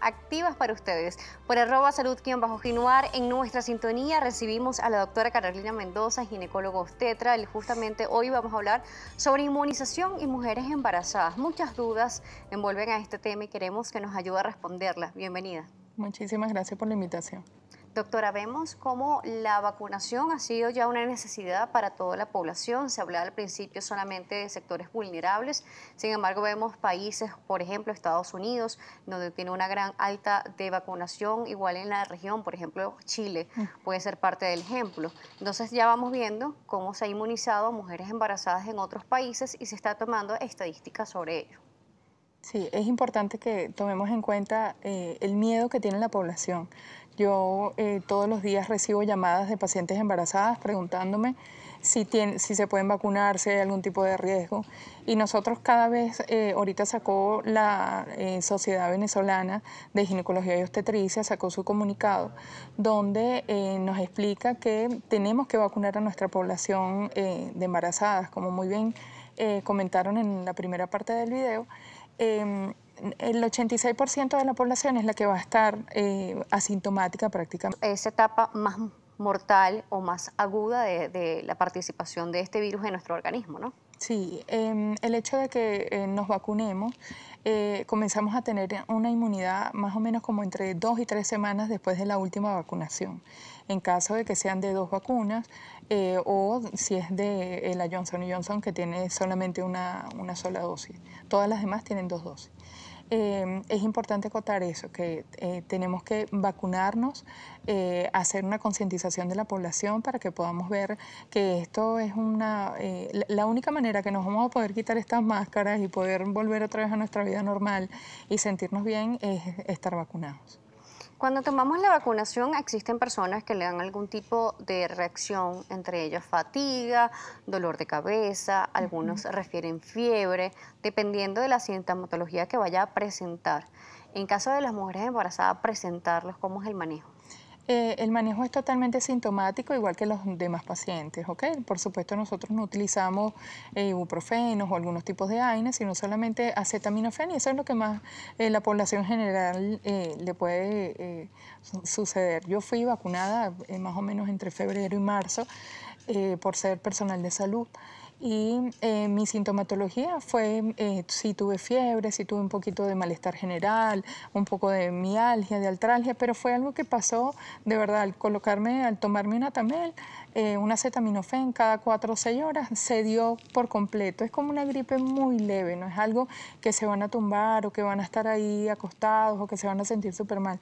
activas para ustedes. Por arroba salud-ginuar, en nuestra sintonía recibimos a la doctora Carolina Mendoza, ginecólogo obstetra. Justamente hoy vamos a hablar sobre inmunización y mujeres embarazadas. Muchas dudas envuelven a este tema y queremos que nos ayude a responderlas. Bienvenida. Muchísimas gracias por la invitación. Doctora, vemos cómo la vacunación ha sido ya una necesidad para toda la población. Se hablaba al principio solamente de sectores vulnerables. Sin embargo, vemos países, por ejemplo, Estados Unidos, donde tiene una gran alta de vacunación, igual en la región, por ejemplo, Chile mm. puede ser parte del ejemplo. Entonces ya vamos viendo cómo se ha inmunizado a mujeres embarazadas en otros países y se está tomando estadísticas sobre ello. Sí, es importante que tomemos en cuenta eh, el miedo que tiene la población. Yo eh, todos los días recibo llamadas de pacientes embarazadas preguntándome si, si se pueden vacunarse, hay algún tipo de riesgo. Y nosotros cada vez, eh, ahorita sacó la eh, Sociedad Venezolana de Ginecología y Obstetricia, sacó su comunicado, donde nos explica que tenemos que vacunar a nuestra población de embarazadas, como muy bien comentaron en la primera parte del video. Em, el 86% de la población es la que va a estar eh, asintomática prácticamente. Esa etapa más mortal o más aguda de, la participación de este virus en nuestro organismo, ¿no? Sí, em, el hecho de que eh, nos vacunemos, eh, comenzamos a tener una inmunidad más o menos como entre dos y tres semanas después de la última vacunación. En caso de que sean de dos vacunas o si es de la Johnson Johnson que tiene solamente una sola dosis. Todas las demás tienen dos dosis. Em, es importante acotar eso, que eh, tenemos que vacunarnos, eh, hacer una concientización de la población para que podamos ver que esto es una... Eh, la única manera que nos vamos a poder quitar estas máscaras y poder volver otra vez a nuestra vida normal y sentirnos bien es estar vacunados. Cuando tomamos la vacunación, existen personas que le dan algún tipo de reacción, entre ellas fatiga, dolor de cabeza, algunos refieren fiebre, dependiendo de la sintomatología que vaya a presentar. En caso de las mujeres embarazadas, presentarlos, ¿cómo es el manejo? Eh, el manejo es totalmente sintomático, igual que los demás pacientes, Por supuesto, nosotros no utilizamos eh, ibuprofenos o algunos tipos de AINE, sino solamente acetaminofén, y eso es lo que más eh, la población general le puede suceder. Yo fui vacunada más o menos entre febrero y marzo por ser personal de salud. Y eh, mi sintomatología fue eh, si tuve fiebre, si tuve un poquito de malestar general, un poco de mialgia, de altralgia, pero fue algo que pasó de verdad al colocarme, al tomarme una tamel, eh, una acetaminofén cada cuatro o seis horas, se dio por completo. Es como una gripe muy leve, no es algo que se van a tumbar o que van a estar ahí acostados o que se van a sentir súper mal.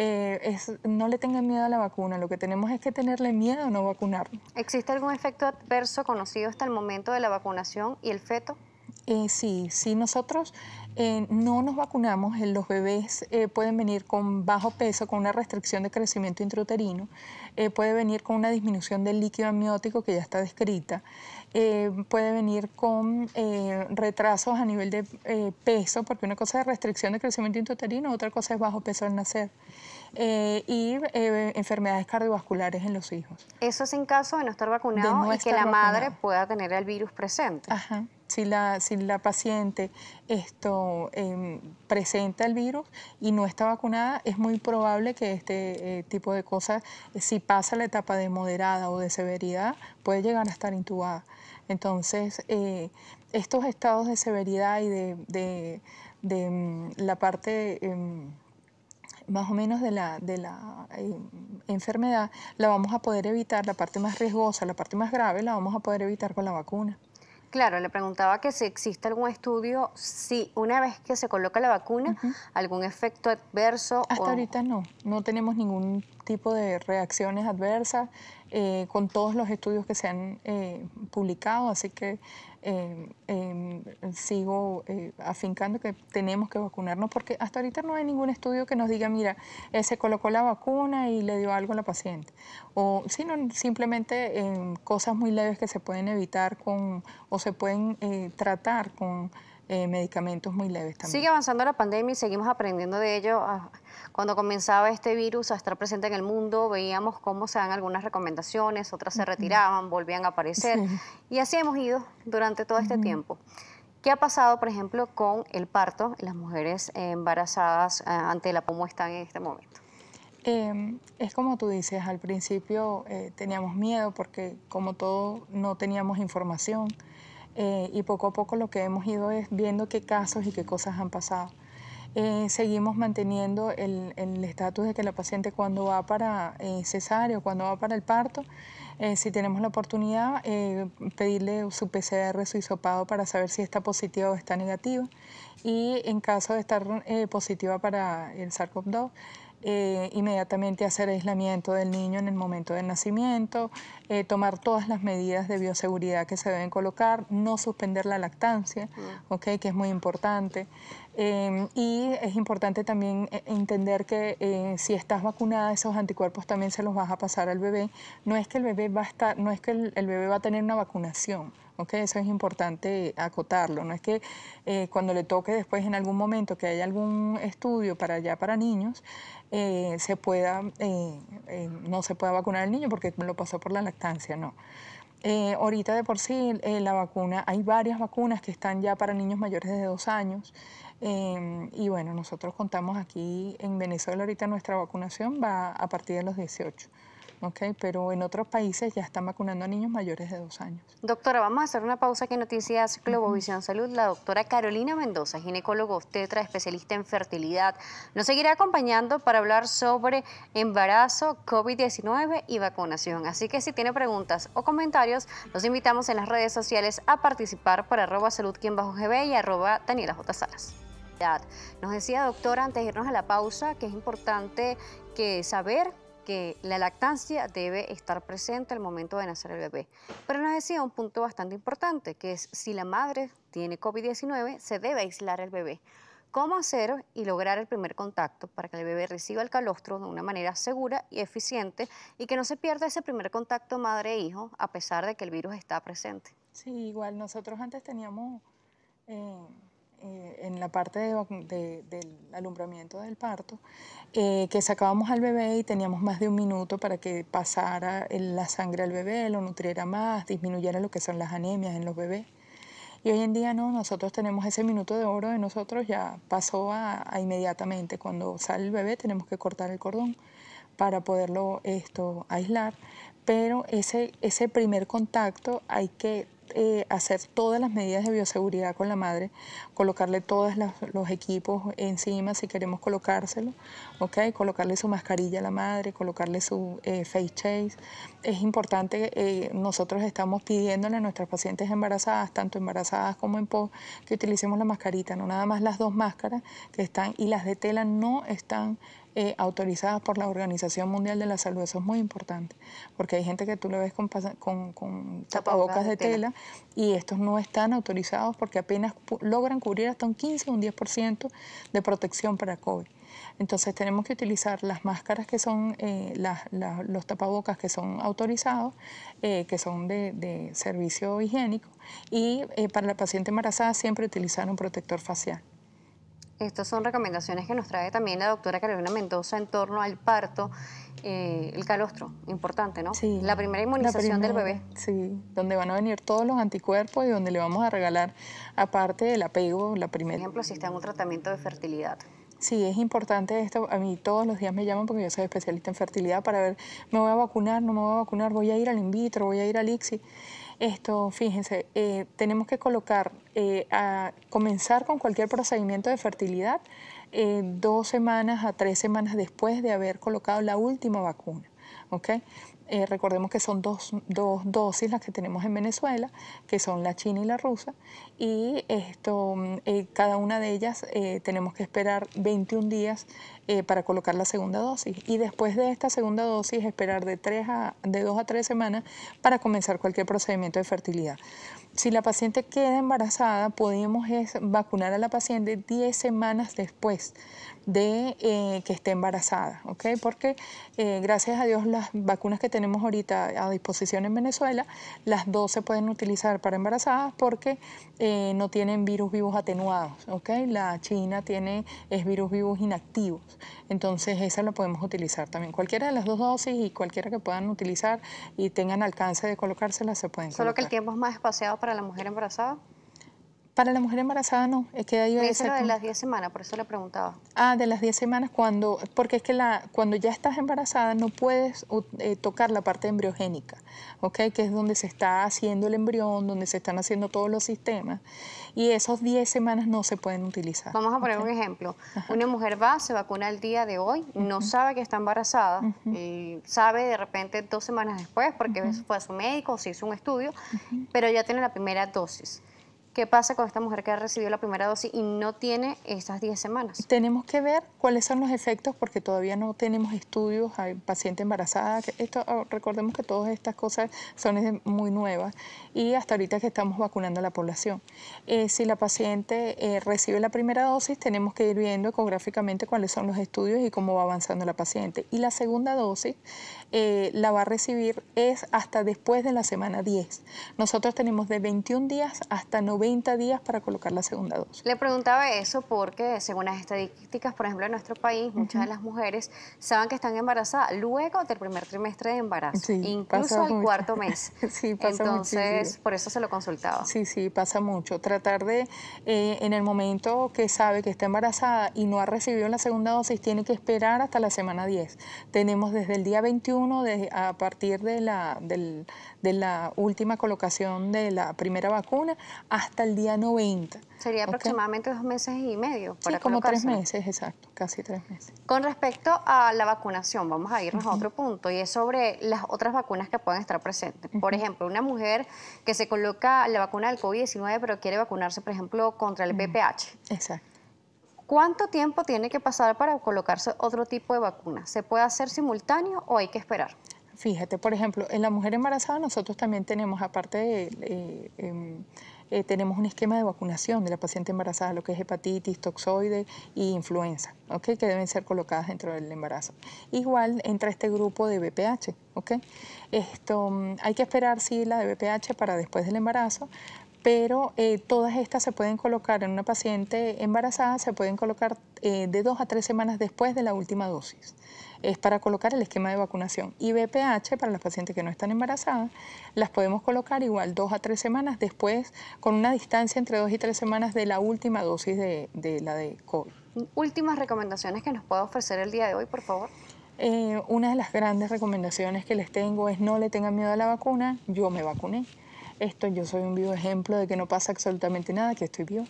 Eh, no le tengan miedo a la vacuna, lo que tenemos es que tenerle miedo a no vacunar. ¿Existe algún efecto adverso conocido hasta el momento? de la vacunación y el feto? Eh, sí, sí, nosotros eh, no nos vacunamos, eh, los bebés pueden venir con bajo peso, con una restricción de crecimiento intrauterino, puede venir con una disminución del líquido amniótico que ya está descrita, puede venir con retrasos a nivel de peso, porque una cosa es restricción de crecimiento intrauterino, otra cosa es bajo peso al nacer y eh, eh, enfermedades cardiovasculares en los hijos. Eso es en caso de no estar vacunado no y que la madre pueda tener el virus presente. Ajá. Si la, si la paciente esto, em, presenta el virus y no está vacunada, es muy probable que este eh, tipo de cosas, si pasa la etapa de moderada o de severidad, puede llegar a estar intubada. Entonces, estos estados de severidad y de, de, de, de mm, la parte em, más o menos de la, de la eh, enfermedad, la vamos a poder evitar, la parte más riesgosa, la parte más grave, la vamos a poder evitar con la vacuna. Claro, le preguntaba que si existe algún estudio, si una vez que se coloca la vacuna, algún efecto adverso. Hasta ahorita no, no tenemos ningún tipo de reacciones adversas, eh, con todos los estudios que se han eh, publicado, así que eh, em, sigo afincando que tenemos que vacunarnos porque hasta ahorita no hay ningún estudio que nos diga, mira, se colocó la vacuna y le dio algo a la paciente, o sino simplemente em, cosas muy leves que se pueden evitar con o se pueden tratar con eh, medicamentos muy leves también. Sigue avanzando la pandemia y seguimos aprendiendo de ello. Ah, cuando comenzaba este virus a estar presente en el mundo, veíamos cómo se dan algunas recomendaciones, otras se retiraban, volvían a aparecer. Y así hemos ido durante todo este tiempo. ¿Qué ha pasado, por ejemplo, con el parto? Las mujeres embarazadas eh, ante la cómo están en este momento. Em, es como tú dices, al principio eh, teníamos miedo porque como todo no teníamos información. Eh, y poco a poco lo que hemos ido es viendo qué casos y qué cosas han pasado. Eh, seguimos manteniendo el estatus de que la paciente cuando va para eh, cesárea o cuando va para el parto, eh, si tenemos la oportunidad, pedirle su PCR, su hisopado para saber si está positiva o está negativa. Y en caso de estar positiva para el SARS-CoV-2, eh, inmediatamente hacer aislamiento del niño en el momento del nacimiento, eh, tomar todas las medidas de bioseguridad que se deben colocar, no suspender la lactancia, okay, que es muy importante, Em, y es importante también eh, entender que eh, si estás vacunada, esos anticuerpos también se los vas a pasar al bebé. No es que el bebé va a estar, no es que el, bebé va a tener una vacunación. Okay, eso es importante acotarlo. No es que eh, cuando le toque después en algún momento que haya algún estudio para allá para niños, se pueda, no se pueda vacunar al niño porque lo pasó por la lactancia, no. ahorita de por sí la vacuna, hay varias vacunas que están ya para niños mayores de dos años. Em, y bueno, nosotros contamos aquí en Venezuela ahorita nuestra vacunación va a partir de los 18. pero en otros países ya están vacunando a niños mayores de dos años. Doctora, vamos a hacer una pausa aquí en Noticias Globovisión Salud. La doctora Carolina Mendoza, ginecólogo obstetra, especialista en fertilidad, nos seguirá acompañando para hablar sobre embarazo, COVID-19 y vacunación. Así que si tiene preguntas o comentarios, los invitamos en las redes sociales a participar por arroba salud quien bajo gb y arroba Daniela J. Salas. Nos decía doctora antes de irnos a la pausa que es importante que saber que la lactancia debe estar presente al momento de nacer el bebé. Pero nos decía un punto bastante importante, que es si la madre tiene COVID-19, se debe aislar el bebé. ¿Cómo hacer y lograr el primer contacto para que el bebé reciba el calostro de una manera segura y eficiente y que no se pierda ese primer contacto madre-hijo e a pesar de que el virus está presente? Sí, igual nosotros antes teníamos... Eh, eh, en la parte del alumbramiento del parto, eh, que sacábamos al bebé y teníamos más de un minuto para que pasara la sangre al bebé, lo nutriera más, disminuyera lo que son las anemias en los bebés. Y hoy en día no, nosotros tenemos ese minuto de oro de nosotros, ya pasó a, inmediatamente. Cuando sale el bebé tenemos que cortar el cordón para poderlo esto, aislar, pero ese, ese primer contacto hay que eh, hacer todas las medidas de bioseguridad con la madre, colocarle todos los equipos encima si queremos colocárselo, ¿okay? colocarle su mascarilla a la madre, colocarle su eh, face chase. Es importante, eh, nosotros estamos pidiéndole a nuestras pacientes embarazadas, tanto embarazadas como en POS, que utilicemos la mascarita, no nada más las dos máscaras que están y las de tela no están eh, autorizadas por la Organización Mundial de la Salud. Eso es muy importante, porque hay gente que tú lo ves con, tapabocas de, tela. y estos no están autorizados porque apenas logran cubrir hasta un 15 o un 10% de protección para COVID. Entonces tenemos que utilizar las máscaras que son, eh, los tapabocas que son autorizados, eh, que son de, servicio higiénico, y para la paciente embarazada siempre utilizar un protector facial. Estas son recomendaciones que nos trae también la doctora Carolina Mendoza en torno al parto, eh, el calostro, importante, ¿no? Sí. La primera inmunización del bebé. Sí, donde van a venir todos los anticuerpos y donde le vamos a regalar, aparte del apego, la primera. Por ejemplo, si está en un tratamiento de fertilidad. Sí, es importante esto. A mí todos los días me llaman porque yo soy especialista en fertilidad para ver, me voy a vacunar, no me voy a vacunar, voy a ir al in vitro, voy a ir al ICSI. Esto, fíjense, eh, tenemos que colocar, eh, comenzar con cualquier procedimiento de fertilidad eh, dos semanas a tres semanas después de haber colocado la última vacuna. recordemos que son dos, dosis las que tenemos en Venezuela, que son la china y la rusa, y esto, mm, cada una de ellas tenemos que esperar 21 días eh, para colocar la segunda dosis. Y después de esta segunda dosis, esperar de, tres a, de dos a tres semanas para comenzar cualquier procedimiento de fertilidad. Si la paciente queda embarazada, podemos vacunar a la paciente 10 semanas después de eh, que esté embarazada, ¿ok? Porque eh, gracias a Dios las vacunas que tenemos ahorita a disposición en Venezuela, las dos se pueden utilizar para embarazadas porque no tienen virus vivos atenuados, ¿ok? La China tiene es virus vivos inactivos. Entonces esa la podemos utilizar también. Cualquiera de las dos dosis y cualquiera que puedan utilizar y tengan alcance de colocársela se pueden Solo que el tiempo es más espaciado para la mujer embarazada. Para la mujer embarazada no, es que ahí a de las 10 semanas, por eso le preguntaba. Ah, de las 10 semanas, cuando, porque es que la, cuando ya estás embarazada no puedes eh, tocar la parte embriogénica, Que es donde se está haciendo el embrión, donde se están haciendo todos los sistemas y esas 10 semanas no se pueden utilizar. Vamos a poner un ejemplo. Una mujer va, se vacuna el día de hoy, no sabe que está embarazada, y sabe de repente dos semanas después porque fue a su médico, se hizo un estudio, pero ya tiene la primera dosis. ¿Qué pasa con esta mujer que ha recibido la primera dosis y no tiene estas 10 semanas? Tenemos que ver cuáles son los efectos porque todavía no tenemos estudios. Hay paciente embarazada. Esto, ah, recordemos que todas estas cosas son muy nuevas y hasta ahorita que estamos vacunando a la población. Eh, si la paciente eh, recibe la primera dosis, tenemos que ir viendo ecográficamente cuáles son los estudios y cómo va avanzando la paciente. Y la segunda dosis eh, la va a recibir es hasta después de la semana 10. Nosotros tenemos de 21 días hasta 90 días para colocar la segunda dosis. Le preguntaba eso porque, según las estadísticas, por ejemplo, en nuestro país, muchas de las mujeres saben que están embarazadas luego del primer trimestre de embarazo, incluso al cuarto mes. sí, pasa Entonces, por eso se lo consultaba. Sí, sí, pasa mucho. Tratar de, eh, en el momento que sabe que está embarazada y no ha recibido la segunda dosis, tiene que esperar hasta la semana 10. Tenemos desde el día 21, a partir de la, de la última colocación de la primera vacuna, hasta hasta el día 90. Sería aproximadamente dos meses y medio. para sí, como tres meses, exacto, casi tres meses. Con respecto a la vacunación, vamos a irnos a otro punto y es sobre las otras vacunas que pueden estar presentes. Por ejemplo, una mujer que se coloca la vacuna del COVID-19 pero quiere vacunarse, por ejemplo, contra el bph Exacto. ¿Cuánto tiempo tiene que pasar para colocarse otro tipo de vacuna? ¿Se puede hacer simultáneo o hay que esperar? Fíjate, por ejemplo, en la mujer embarazada nosotros también tenemos, aparte de... Eh, em, eh, tenemos un esquema de vacunación de la paciente embarazada, lo que es hepatitis, toxoide e influenza, ¿okay? que deben ser colocadas dentro del embarazo. Igual entra este grupo de BPH. ¿okay? Esto, mm, hay que esperar, sí, la de BPH para después del embarazo, pero eh, todas estas se pueden colocar en una paciente embarazada, se pueden colocar eh, de dos a tres semanas después de la última dosis es para colocar el esquema de vacunación. Y BPH, para las pacientes que no están embarazadas, las podemos colocar igual dos a tres semanas después, con una distancia entre dos y tres semanas de la última dosis de, la de COVID. Últimas recomendaciones que nos pueda ofrecer el día de hoy, por favor. Eh, una de las grandes recomendaciones que les tengo es no le tengan miedo a la vacuna, yo me vacuné. Esto yo soy un vivo ejemplo de que no pasa absolutamente nada, que estoy vivo.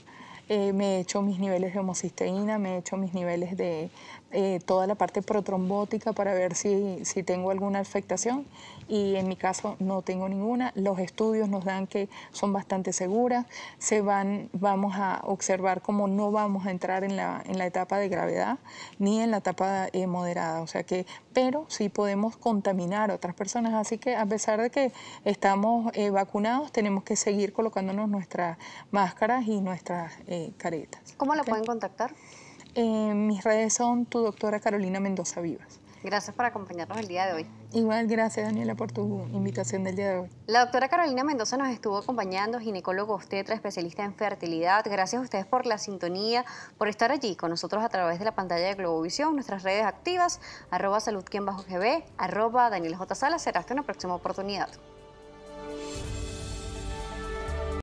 Eh, me he hecho mis niveles de homocisteína, me he hecho mis niveles de, eh, toda la parte protrombótica para ver si, si, tengo alguna afectación y en mi caso no tengo ninguna. Los estudios nos dan que son bastante seguras, se van, vamos a observar cómo no vamos a entrar en la, en la etapa de gravedad ni en la etapa eh, moderada, o sea que, pero sí podemos contaminar a otras personas, así que a pesar de que estamos eh, vacunados, tenemos que seguir colocándonos nuestras máscaras y nuestras caretas. ¿Cómo la pueden contactar? Eh, mis redes son tu doctora Carolina Mendoza Vivas. Gracias por acompañarnos el día de hoy. Igual, gracias Daniela por tu invitación del día de hoy. La doctora Carolina Mendoza nos estuvo acompañando, ginecólogo obstetra, especialista en fertilidad. Gracias a ustedes por la sintonía, por estar allí con nosotros a través de la pantalla de Globovisión, nuestras redes activas, arroba salud gb arroba Daniel J. Sala. Será hasta una próxima oportunidad.